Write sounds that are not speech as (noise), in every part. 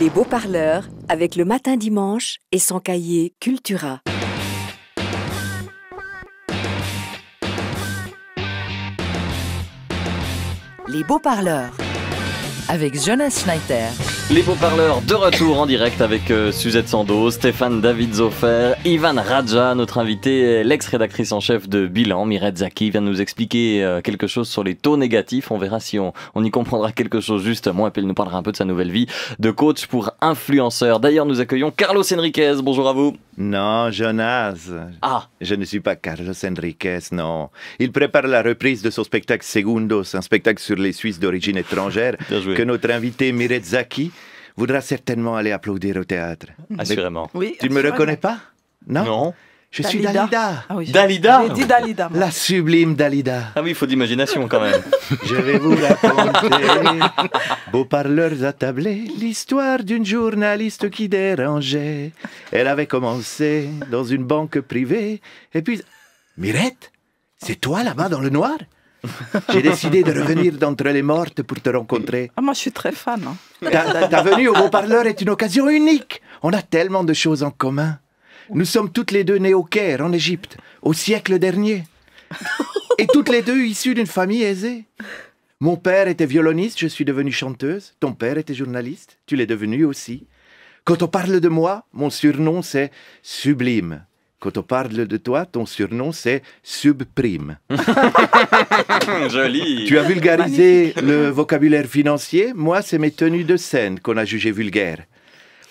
Les beaux parleurs avec le matin dimanche et son cahier Cultura. Les beaux parleurs avec Jonas Schneider. Les beaux parleurs de retour en direct avec euh, Suzette Sando, Stéphane David Zoffer, Ivan Raja, notre invité, l'ex-rédactrice en chef de Bilan, Mirette Zaki, vient nous expliquer euh, quelque chose sur les taux négatifs. On verra si on, y comprendra quelque chose justement. Et puis elle nous parlera un peu de sa nouvelle vie de coach pour influenceurs. D'ailleurs, nous accueillons Carlos Enriquez. Bonjour à vous. Non, Jonas. Ah. Je ne suis pas Carlos Enriquez, non. Il prépare la reprise de son spectacle Segundos, un spectacle sur les Suisses d'origine étrangère, (laughs) que notre invité Miret voudra certainement aller applaudir au théâtre. Assurément. oui, tu ne me reconnais pas non, non. Je suis Dalida. Dalida. Ah Dalida. La sublime Dalida. Ah oui, il faut d'imagination quand même. Je vais vous raconter, beaux parleurs attablés, l'histoire d'une journaliste qui dérangeait. Elle avait commencé dans une banque privée, et puis. Mirette, c'est toi là-bas dans le noir j'ai décidé de revenir d'entre les mortes pour te rencontrer. Ah, moi, je suis très fan. Hein. Ta, venue au beau parleur est une occasion unique. On a tellement de choses en commun. Nous sommes toutes les deux nées au Caire, en Égypte, au siècle dernier. Et toutes les deux issues d'une famille aisée. Mon père était violoniste, je suis devenue chanteuse. Ton père était journaliste, tu l'es devenu aussi. Quand on parle de moi, mon surnom c'est Sublime. Quand on parle de toi, ton surnom c'est Subprime. (laughs) Joli. Tu as vulgarisé le vocabulaire financier. Moi, c'est mes tenues de scène qu'on a jugées vulgaires.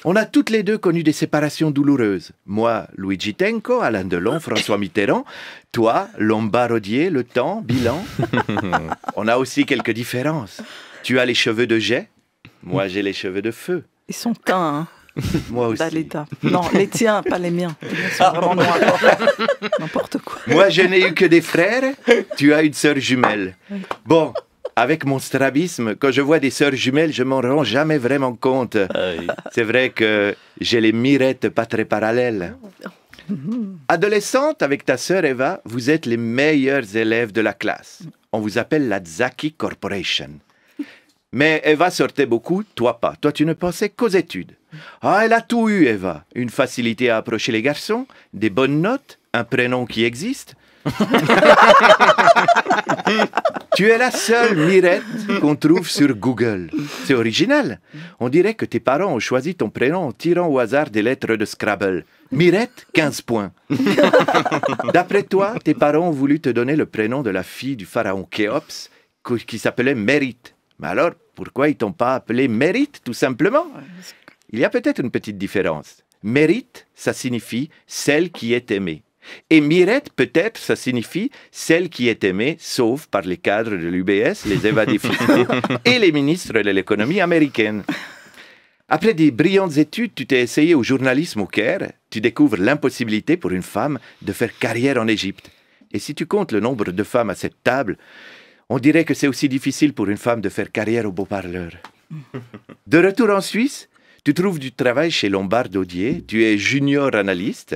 On a toutes les deux connu des séparations douloureuses. Moi, Luigi Tenco, Alain Delon, François Mitterrand. Toi, Lombard Le Temps, Bilan. (laughs) On a aussi quelques différences. Tu as les cheveux de jet. Moi, j'ai les cheveux de feu. Ils sont teints. Hein. (laughs) Moi aussi. Bah, non, les tiens, pas les miens. Ah. (laughs) N'importe quoi. Moi, je n'ai eu que des frères. Tu as une sœur jumelle. Bon, avec mon strabisme, quand je vois des sœurs jumelles, je m'en rends jamais vraiment compte. Ah C'est vrai que j'ai les mirettes pas très parallèles. Mhm. Adolescente, avec ta sœur Eva, vous êtes les meilleurs élèves de la classe. On vous appelle la Zaki Corporation. Mais Eva sortait beaucoup, toi pas. Toi, tu ne pensais qu'aux études. Ah, elle a tout eu, Eva. Une facilité à approcher les garçons, des bonnes notes, un prénom qui existe. (laughs) tu es la seule Mirette qu'on trouve sur Google. C'est original. On dirait que tes parents ont choisi ton prénom en tirant au hasard des lettres de Scrabble. Mirette, 15 points. (laughs) D'après toi, tes parents ont voulu te donner le prénom de la fille du pharaon Khéops qui s'appelait Mérite. Mais alors, pourquoi ils t'ont pas appelé Mérite, tout simplement Il y a peut-être une petite différence. Mérite, ça signifie celle qui est aimée. Et Mirette, peut-être, ça signifie celle qui est aimée, sauf par les cadres de l'UBS, les évadés (laughs) et les ministres de l'économie américaine. Après des brillantes études, tu t'es essayé au journalisme au Caire. Tu découvres l'impossibilité pour une femme de faire carrière en Égypte. Et si tu comptes le nombre de femmes à cette table, on dirait que c'est aussi difficile pour une femme de faire carrière au beau-parleur. (laughs) De retour en Suisse, tu trouves du travail chez Lombard Odier. Tu es junior analyste.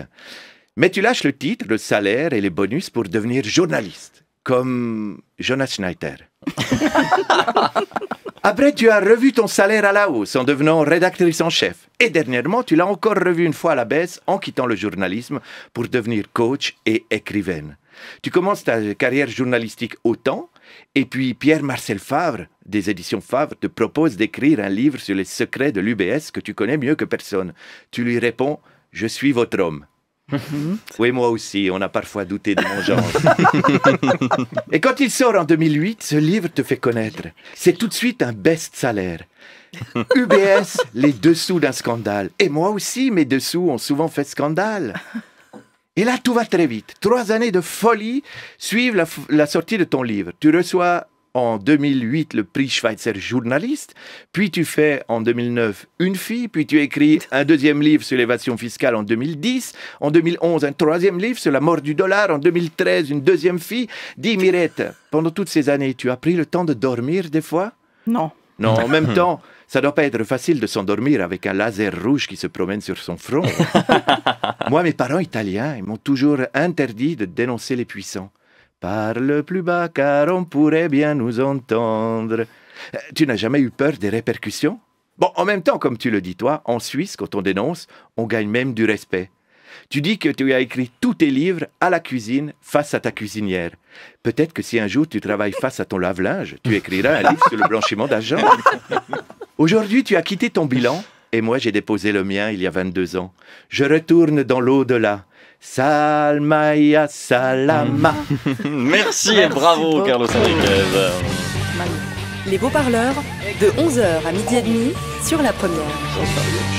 Mais tu lâches le titre, le salaire et les bonus pour devenir journaliste, comme Jonas Schneider. (laughs) Après, tu as revu ton salaire à la hausse en devenant rédactrice en chef. Et dernièrement, tu l'as encore revu une fois à la baisse en quittant le journalisme pour devenir coach et écrivaine. Tu commences ta carrière journalistique au et puis Pierre-Marcel Favre, des éditions Favre, te propose d'écrire un livre sur les secrets de l'UBS que tu connais mieux que personne. Tu lui réponds Je suis votre homme. Mhm. Oui, moi aussi, on a parfois douté de mon genre. Et quand il sort en 2008, ce livre te fait connaître. C'est tout de suite un best-seller. UBS, les dessous d'un scandale. Et moi aussi, mes dessous ont souvent fait scandale. Et là, tout va très vite. Trois années de folie suivent la sortie de ton livre. Tu reçois en 2008 le prix Schweitzer journaliste, puis tu fais en 2009 Une fille, puis tu écris un deuxième livre sur l'évasion fiscale en 2010, en 2011 un troisième livre sur la mort du dollar, en 2013 une deuxième fille. Dis Mirette, pendant toutes ces années, tu as pris le temps de dormir des fois Non. Non, en même (laughs) temps, ça doit pas être facile de s'endormir avec un laser rouge qui se promène sur son front. (laughs) Moi, mes parents italiens, ils m'ont toujours interdit de dénoncer les puissants. Parle plus bas car on pourrait bien nous entendre. Euh, tu n'as jamais eu peur des répercussions Bon, en même temps, comme tu le dis toi, en Suisse, quand on dénonce, on gagne même du respect. Tu dis que tu as écrit tous tes livres à la cuisine, face à ta cuisinière. Peut-être que si un jour tu travailles face à ton lave-linge, tu écriras un livre sur le blanchiment d'argent. Aujourd'hui, tu as quitté ton bilan et moi j'ai déposé le mien il y a 22 ans. Je retourne dans l'au-delà. Salmaya Salama. (laughs) Merci, et bravo, Carlos Enriquez. Les beaux parleurs, de 11h à midi et demi sur la première.